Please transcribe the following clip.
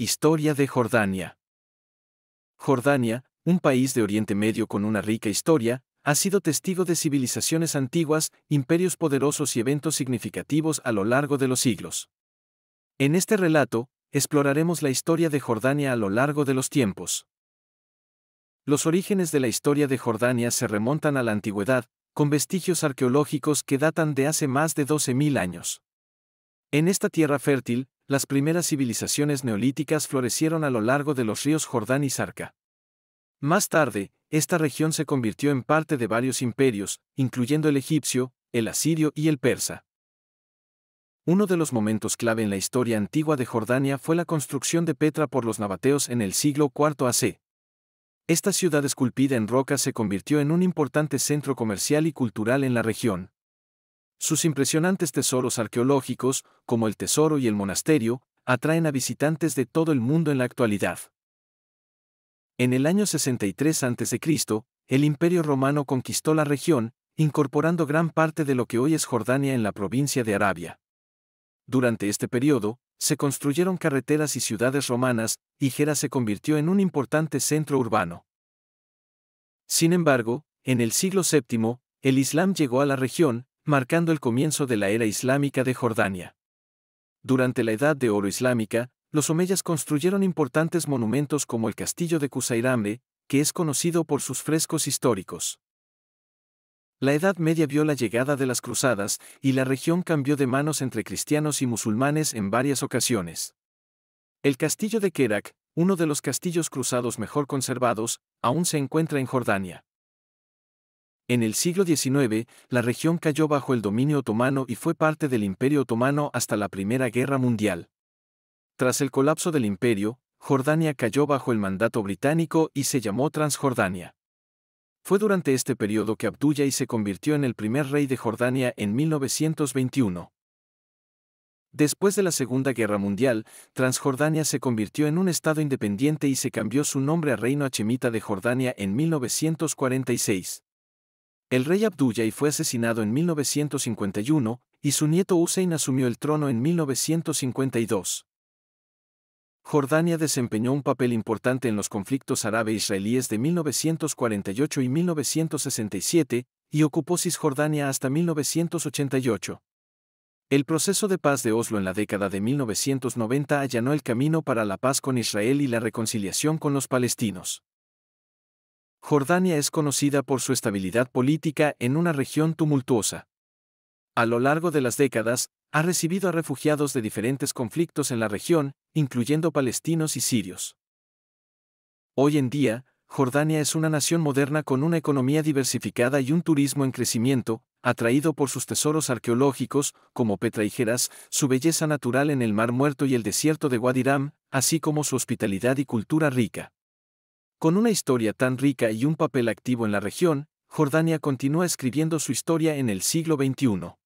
Historia de Jordania. Jordania, un país de Oriente Medio con una rica historia, ha sido testigo de civilizaciones antiguas, imperios poderosos y eventos significativos a lo largo de los siglos. En este relato, exploraremos la historia de Jordania a lo largo de los tiempos. Los orígenes de la historia de Jordania se remontan a la antigüedad, con vestigios arqueológicos que datan de hace más de 12.000 años. En esta tierra fértil, las primeras civilizaciones neolíticas florecieron a lo largo de los ríos Jordán y Sarca. Más tarde, esta región se convirtió en parte de varios imperios, incluyendo el egipcio, el asirio y el persa. Uno de los momentos clave en la historia antigua de Jordania fue la construcción de Petra por los nabateos en el siglo IV AC. Esta ciudad esculpida en roca se convirtió en un importante centro comercial y cultural en la región. Sus impresionantes tesoros arqueológicos, como el tesoro y el monasterio, atraen a visitantes de todo el mundo en la actualidad. En el año 63 a.C., el Imperio romano conquistó la región, incorporando gran parte de lo que hoy es Jordania en la provincia de Arabia. Durante este periodo, se construyeron carreteras y ciudades romanas, y Gera se convirtió en un importante centro urbano. Sin embargo, en el siglo VII, el Islam llegó a la región, marcando el comienzo de la era islámica de Jordania. Durante la Edad de Oro Islámica, los omeyas construyeron importantes monumentos como el castillo de Kusairamre, que es conocido por sus frescos históricos. La Edad Media vio la llegada de las cruzadas y la región cambió de manos entre cristianos y musulmanes en varias ocasiones. El castillo de Kerak, uno de los castillos cruzados mejor conservados, aún se encuentra en Jordania. En el siglo XIX, la región cayó bajo el dominio otomano y fue parte del Imperio otomano hasta la Primera Guerra Mundial. Tras el colapso del imperio, Jordania cayó bajo el mandato británico y se llamó Transjordania. Fue durante este periodo que y se convirtió en el primer rey de Jordania en 1921. Después de la Segunda Guerra Mundial, Transjordania se convirtió en un estado independiente y se cambió su nombre a Reino Hachemita de Jordania en 1946. El rey Abdullah fue asesinado en 1951, y su nieto Hussein asumió el trono en 1952. Jordania desempeñó un papel importante en los conflictos árabe-israelíes de 1948 y 1967, y ocupó Cisjordania hasta 1988. El proceso de paz de Oslo en la década de 1990 allanó el camino para la paz con Israel y la reconciliación con los palestinos. Jordania es conocida por su estabilidad política en una región tumultuosa. A lo largo de las décadas, ha recibido a refugiados de diferentes conflictos en la región, incluyendo palestinos y sirios. Hoy en día, Jordania es una nación moderna con una economía diversificada y un turismo en crecimiento, atraído por sus tesoros arqueológicos, como Petraíjeras, su belleza natural en el Mar Muerto y el desierto de Guadiram, así como su hospitalidad y cultura rica. Con una historia tan rica y un papel activo en la región, Jordania continúa escribiendo su historia en el siglo XXI.